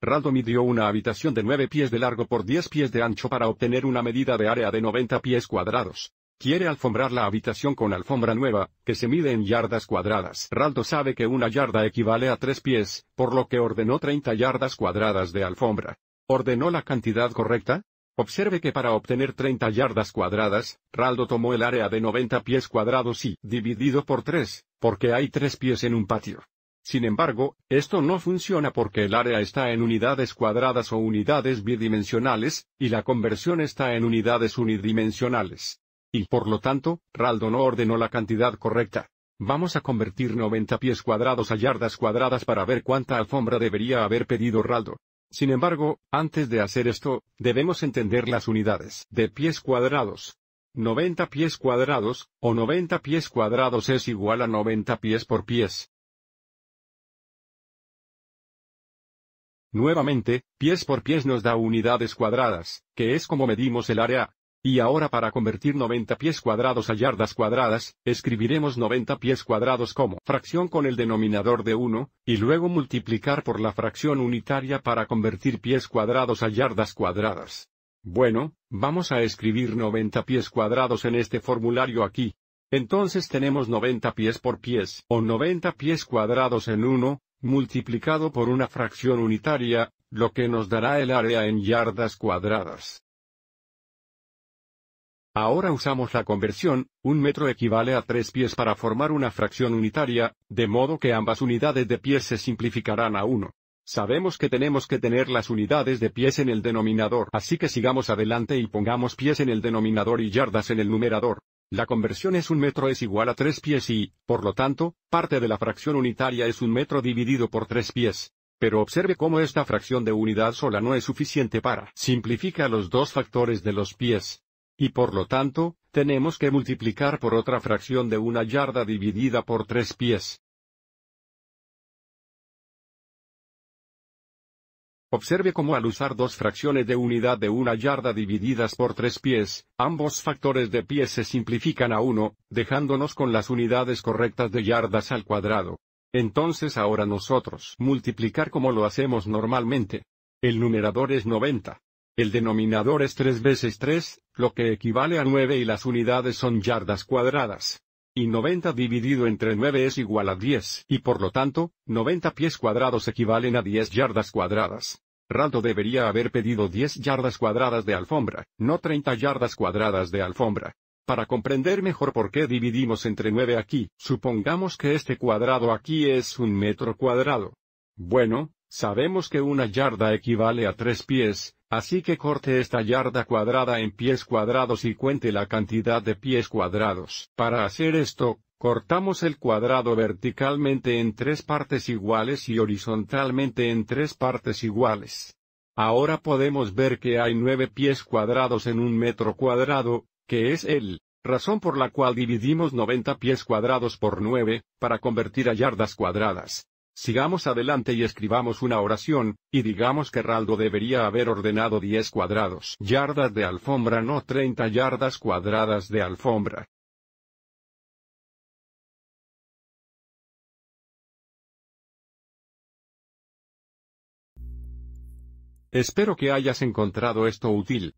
Raldo midió una habitación de 9 pies de largo por 10 pies de ancho para obtener una medida de área de 90 pies cuadrados. Quiere alfombrar la habitación con alfombra nueva, que se mide en yardas cuadradas. Raldo sabe que una yarda equivale a 3 pies, por lo que ordenó 30 yardas cuadradas de alfombra. ¿Ordenó la cantidad correcta? Observe que para obtener 30 yardas cuadradas, Raldo tomó el área de 90 pies cuadrados y dividido por 3, porque hay 3 pies en un patio. Sin embargo, esto no funciona porque el área está en unidades cuadradas o unidades bidimensionales, y la conversión está en unidades unidimensionales. Y por lo tanto, Raldo no ordenó la cantidad correcta. Vamos a convertir 90 pies cuadrados a yardas cuadradas para ver cuánta alfombra debería haber pedido Raldo. Sin embargo, antes de hacer esto, debemos entender las unidades de pies cuadrados. 90 pies cuadrados, o 90 pies cuadrados es igual a 90 pies por pies. Nuevamente, pies por pies nos da unidades cuadradas, que es como medimos el área. Y ahora para convertir 90 pies cuadrados a yardas cuadradas, escribiremos 90 pies cuadrados como fracción con el denominador de 1, y luego multiplicar por la fracción unitaria para convertir pies cuadrados a yardas cuadradas. Bueno, vamos a escribir 90 pies cuadrados en este formulario aquí. Entonces tenemos 90 pies por pies, o 90 pies cuadrados en 1, multiplicado por una fracción unitaria, lo que nos dará el área en yardas cuadradas. Ahora usamos la conversión, un metro equivale a tres pies para formar una fracción unitaria, de modo que ambas unidades de pies se simplificarán a uno. Sabemos que tenemos que tener las unidades de pies en el denominador, así que sigamos adelante y pongamos pies en el denominador y yardas en el numerador. La conversión es un metro es igual a tres pies y, por lo tanto, parte de la fracción unitaria es un metro dividido por tres pies. Pero observe cómo esta fracción de unidad sola no es suficiente para simplificar los dos factores de los pies. Y por lo tanto, tenemos que multiplicar por otra fracción de una yarda dividida por tres pies. Observe cómo al usar dos fracciones de unidad de una yarda divididas por tres pies, ambos factores de pies se simplifican a uno, dejándonos con las unidades correctas de yardas al cuadrado. Entonces ahora nosotros multiplicar como lo hacemos normalmente. El numerador es 90. El denominador es 3 veces 3, lo que equivale a 9 y las unidades son yardas cuadradas y 90 dividido entre 9 es igual a 10, y por lo tanto, 90 pies cuadrados equivalen a 10 yardas cuadradas. Raldo debería haber pedido 10 yardas cuadradas de alfombra, no 30 yardas cuadradas de alfombra. Para comprender mejor por qué dividimos entre 9 aquí, supongamos que este cuadrado aquí es un metro cuadrado. Bueno, sabemos que una yarda equivale a 3 pies, Así que corte esta yarda cuadrada en pies cuadrados y cuente la cantidad de pies cuadrados. Para hacer esto, cortamos el cuadrado verticalmente en tres partes iguales y horizontalmente en tres partes iguales. Ahora podemos ver que hay nueve pies cuadrados en un metro cuadrado, que es el razón por la cual dividimos 90 pies cuadrados por 9, para convertir a yardas cuadradas. Sigamos adelante y escribamos una oración, y digamos que Raldo debería haber ordenado 10 cuadrados yardas de alfombra, no 30 yardas cuadradas de alfombra. Espero que hayas encontrado esto útil.